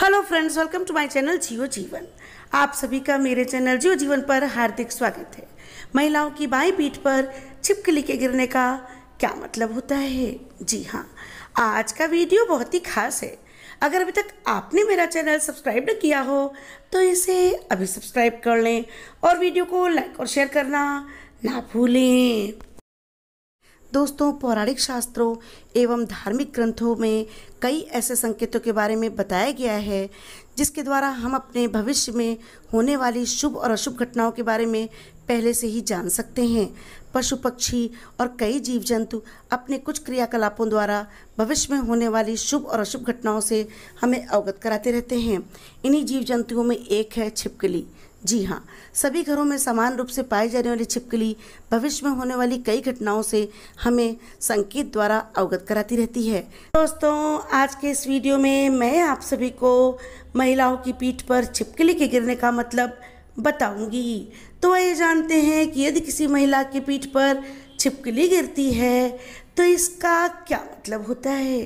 hello friends welcome to my channel Jiyo Jeevan आप सभी का मेरे चैनल जियो जीवन पर हार्दिक स्वागत है महिलाओं की बाई पीठ पर छिपकली के गिरने का क्या मतलब होता है जी हाँ आज का वीडियो बहुत ही खास है अगर अभी तक आपने मेरा चैनल सब्सक्राइब न किया हो तो इसे अभी सब्सक्राइब कर लें और वीडियो को लाइक और शेयर करना ना भूलें दोस्तों पौराणिक शास्त्रों एवं धार्मिक ग्रंथों में कई ऐसे संकेतों के बारे में बताया गया है जिसके द्वारा हम अपने भविष्य में होने वाली शुभ और अशुभ घटनाओं के बारे में पहले से ही जान सकते हैं पशु पक्षी और कई जीव जंतु अपने कुछ क्रियाकलापों द्वारा भविष्य में होने वाली शुभ और अशुभ घटनाओं से हमें अवगत कराते रहते हैं इन्हीं जीव जंतुओं में एक है छिपकली जी हाँ सभी घरों में समान रूप से पाई जाने वाली छिपकली भविष्य में होने वाली कई घटनाओं से हमें संकेत द्वारा अवगत कराती रहती है दोस्तों आज के इस वीडियो में मैं आप सभी को महिलाओं की पीठ पर छिपकली के गिरने का मतलब बताऊंगी तो ये जानते हैं कि यदि किसी महिला की पीठ पर छिपकली गिरती है तो इसका क्या मतलब होता है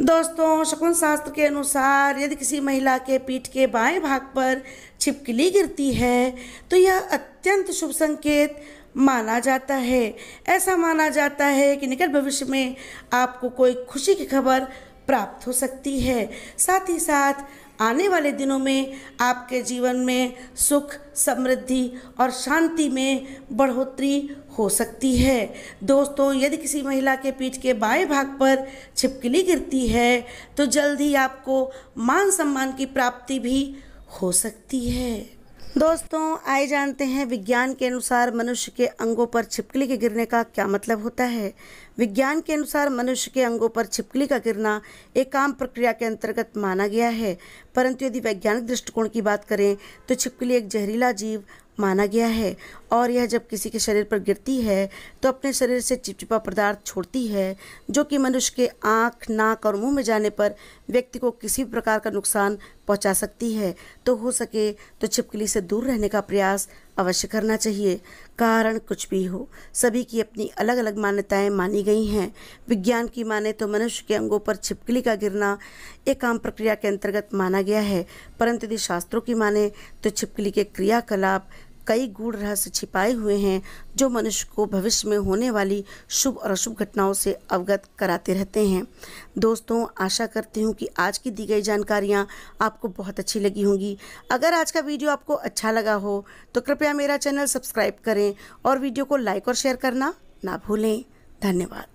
दोस्तों शकुन शास्त्र के अनुसार यदि किसी महिला के पीठ के बाएं भाग पर छिपकली गिरती है तो यह अत्यंत शुभ संकेत माना जाता है ऐसा माना जाता है कि निकट भविष्य में आपको कोई खुशी की खबर प्राप्त हो सकती है साथ ही साथ आने वाले दिनों में आपके जीवन में सुख समृद्धि और शांति में बढ़ोतरी हो सकती है दोस्तों यदि किसी महिला के पीठ के बाएं भाग पर छिपकली गिरती है तो जल्द ही आपको मान सम्मान की प्राप्ति भी हो सकती है दोस्तों आए जानते हैं विज्ञान के अनुसार मनुष्य के अंगों पर छिपकली के गिरने का क्या मतलब होता है विज्ञान के अनुसार मनुष्य के अंगों पर छिपकली का गिरना एक आम प्रक्रिया के अंतर्गत माना गया है परंतु यदि वैज्ञानिक दृष्टिकोण की बात करें तो छिपकली एक जहरीला जीव माना गया है और यह जब किसी के शरीर पर गिरती है तो अपने शरीर से चिपचिपा पदार्थ छोड़ती है जो कि मनुष्य के आँख नाक और मुंह में जाने पर व्यक्ति को किसी भी प्रकार का नुकसान पहुंचा सकती है तो हो सके तो छिपकली से दूर रहने का प्रयास अवश्य करना चाहिए कारण कुछ भी हो सभी की अपनी अलग अलग मान्यताएं मानी गई हैं विज्ञान की माने तो मनुष्य के अंगों पर छिपकली का गिरना एक आम प्रक्रिया के अंतर्गत माना गया है परंतु यदि शास्त्रों की माने तो छिपकली के क्रियाकलाप कई गूढ़ रहस्य छिपाए हुए हैं जो मनुष्य को भविष्य में होने वाली शुभ और अशुभ घटनाओं से अवगत कराते रहते हैं दोस्तों आशा करती हूँ कि आज की दी गई जानकारियाँ आपको बहुत अच्छी लगी होंगी अगर आज का वीडियो आपको अच्छा लगा हो तो कृपया मेरा चैनल सब्सक्राइब करें और वीडियो को लाइक और शेयर करना ना भूलें धन्यवाद